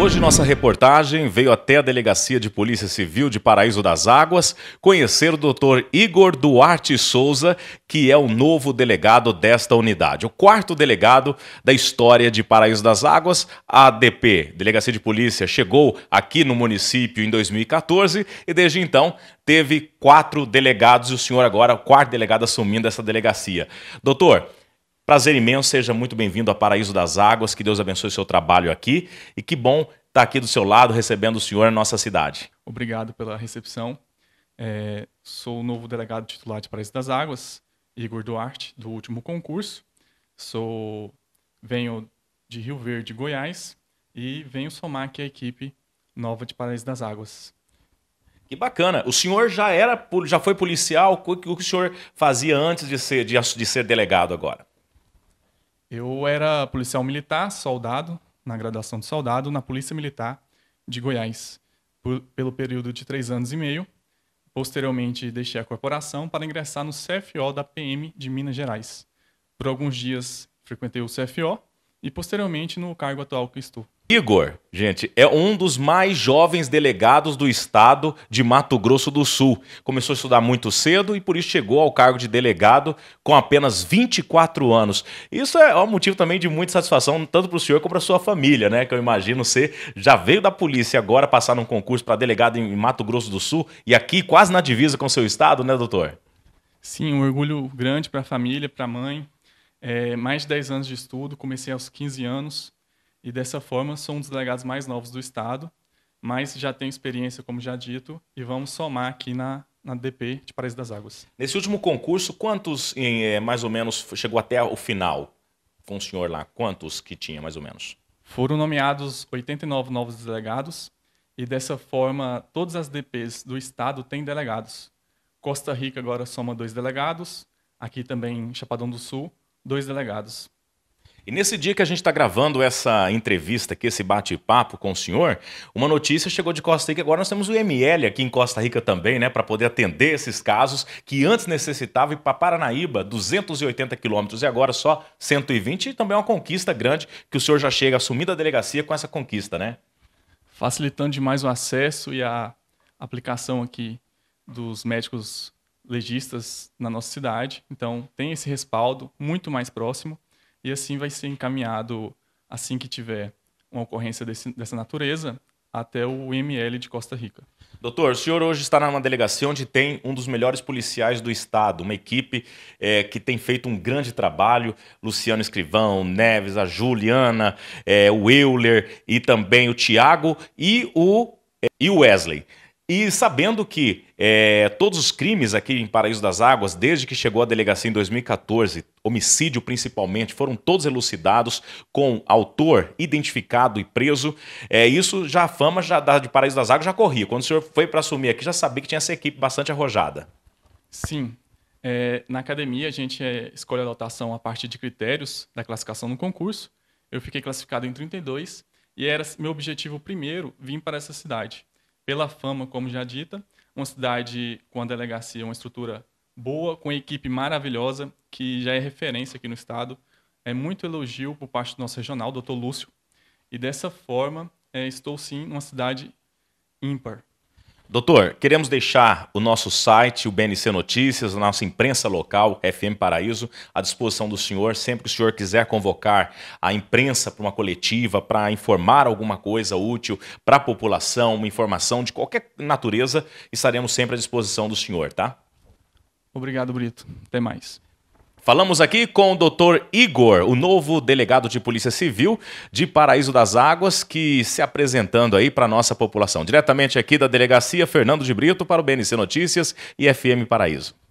Hoje nossa reportagem veio até a Delegacia de Polícia Civil de Paraíso das Águas conhecer o Dr. Igor Duarte Souza, que é o novo delegado desta unidade, o quarto delegado da história de Paraíso das Águas. A ADP, Delegacia de Polícia, chegou aqui no município em 2014 e desde então teve quatro delegados e o senhor agora é o quarto delegado assumindo essa delegacia. Doutor, Prazer imenso, seja muito bem-vindo a Paraíso das Águas, que Deus abençoe o seu trabalho aqui e que bom estar aqui do seu lado recebendo o senhor na nossa cidade. Obrigado pela recepção. É, sou o novo delegado titular de Paraíso das Águas, Igor Duarte, do último concurso. Sou venho de Rio Verde, Goiás, e venho somar aqui a equipe nova de Paraíso das Águas. Que bacana. O senhor já era, já foi policial? O que o senhor fazia antes de ser, de, de ser delegado agora? Eu era policial militar, soldado, na graduação de soldado, na Polícia Militar de Goiás, por, pelo período de três anos e meio. Posteriormente, deixei a corporação para ingressar no CFO da PM de Minas Gerais. Por alguns dias, frequentei o CFO e, posteriormente, no cargo atual que estou. Igor, gente, é um dos mais jovens delegados do estado de Mato Grosso do Sul. Começou a estudar muito cedo e por isso chegou ao cargo de delegado com apenas 24 anos. Isso é um motivo também de muita satisfação, tanto para o senhor como para sua família, né? Que eu imagino você já veio da polícia e agora passar num concurso para delegado em Mato Grosso do Sul e aqui quase na divisa com o seu estado, né, doutor? Sim, um orgulho grande para a família, para a mãe. É, mais de 10 anos de estudo, comecei aos 15 anos e dessa forma sou um dos delegados mais novos do Estado, mas já tenho experiência, como já dito, e vamos somar aqui na, na DP de Paraíso das Águas. Nesse último concurso, quantos em, eh, mais ou menos chegou até o final com o senhor lá? Quantos que tinha mais ou menos? Foram nomeados 89 novos delegados e dessa forma todas as DPs do estado têm delegados. Costa Rica agora soma dois delegados, aqui também Chapadão do Sul, dois delegados. E nesse dia que a gente está gravando essa entrevista aqui, esse bate-papo com o senhor, uma notícia chegou de Costa Rica. Agora nós temos o ML aqui em Costa Rica também, né, para poder atender esses casos que antes necessitava ir para Paranaíba, 280 quilômetros, e agora só 120. E também é uma conquista grande que o senhor já chega assumindo a delegacia com essa conquista, né? Facilitando demais o acesso e a aplicação aqui dos médicos legistas na nossa cidade. Então, tem esse respaldo muito mais próximo e assim vai ser encaminhado, assim que tiver uma ocorrência desse, dessa natureza, até o ML de Costa Rica. Doutor, o senhor hoje está numa delegacia onde tem um dos melhores policiais do estado, uma equipe é, que tem feito um grande trabalho, Luciano Escrivão, Neves, a Juliana, é, o Euler e também o Tiago e o é, Wesley. E sabendo que é, todos os crimes aqui em Paraíso das Águas, desde que chegou a delegacia em 2014, homicídio principalmente, foram todos elucidados com autor identificado e preso. É, isso já a fama já, da, de Paraíso das Águas já corria. Quando o senhor foi para assumir aqui, já sabia que tinha essa equipe bastante arrojada. Sim. É, na academia, a gente é, escolhe a adotação a partir de critérios da classificação no concurso. Eu fiquei classificado em 32 e era meu objetivo primeiro vir para essa cidade. Pela fama, como já dita, uma cidade com a delegacia, uma estrutura boa, com uma equipe maravilhosa, que já é referência aqui no estado. É muito elogio por parte do nosso regional, doutor Lúcio. E dessa forma, é, estou sim numa cidade ímpar. Doutor, queremos deixar o nosso site, o BNC Notícias, a nossa imprensa local, FM Paraíso, à disposição do senhor. Sempre que o senhor quiser convocar a imprensa para uma coletiva, para informar alguma coisa útil para a população, uma informação de qualquer natureza, estaremos sempre à disposição do senhor, tá? Obrigado, Brito. Até mais. Falamos aqui com o Dr. Igor, o novo delegado de Polícia Civil de Paraíso das Águas, que se apresentando aí para a nossa população. Diretamente aqui da delegacia Fernando de Brito para o BNC Notícias e FM Paraíso.